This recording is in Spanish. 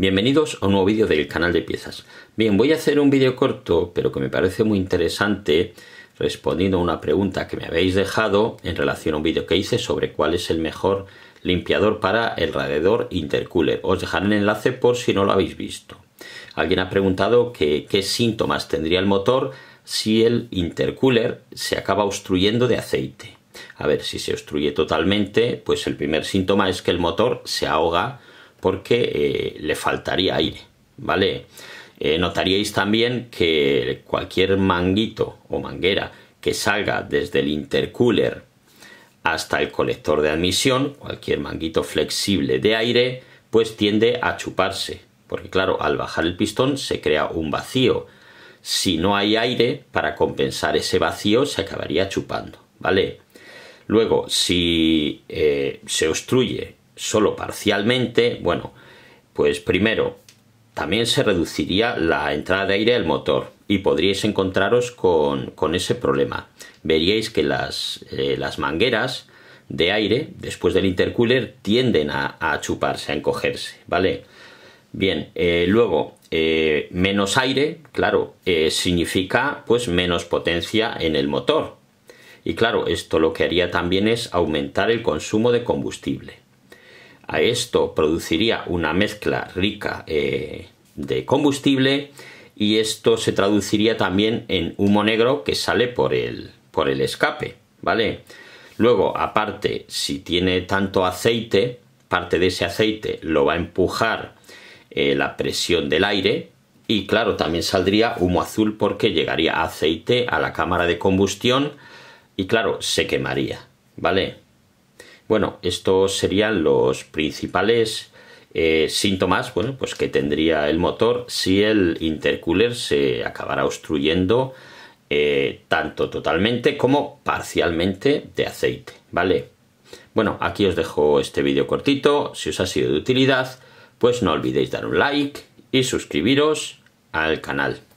Bienvenidos a un nuevo vídeo del canal de piezas. Bien, voy a hacer un vídeo corto, pero que me parece muy interesante, respondiendo a una pregunta que me habéis dejado en relación a un vídeo que hice sobre cuál es el mejor limpiador para el radiador intercooler. Os dejaré el enlace por si no lo habéis visto. Alguien ha preguntado qué síntomas tendría el motor si el intercooler se acaba obstruyendo de aceite. A ver, si se obstruye totalmente, pues el primer síntoma es que el motor se ahoga porque eh, le faltaría aire, ¿vale? Eh, notaríais también que cualquier manguito o manguera que salga desde el intercooler hasta el colector de admisión, cualquier manguito flexible de aire, pues tiende a chuparse, porque claro, al bajar el pistón se crea un vacío. Si no hay aire, para compensar ese vacío se acabaría chupando, ¿vale? Luego, si eh, se obstruye solo parcialmente, bueno, pues primero, también se reduciría la entrada de aire al motor y podríais encontraros con, ese problema. Veríais que eh, las, mangueras de aire, después del intercooler, tienden a, chuparse, a encogerse, ¿vale? Bien, eh, luego, eh, menos aire, claro, significa pues menos potencia en el motor. Y claro, esto lo que haría también es aumentar el consumo de combustible. A esto produciría una mezcla rica eh, de combustible y esto se traduciría también en humo negro que sale por el, escape, ¿vale? Luego, aparte, si tiene tanto aceite, parte de ese aceite lo va a empujar eh, la presión del aire y claro, también saldría humo azul porque llegaría aceite a la cámara de combustión y claro, se quemaría, ¿vale? Bueno, estos serían los principales eh, síntomas bueno, pues que tendría el motor si el intercooler se acabara obstruyendo eh, tanto totalmente como parcialmente de aceite, ¿vale? Bueno, aquí os dejo este vídeo cortito, si os ha sido de utilidad, pues no olvidéis dar un like y suscribiros al canal.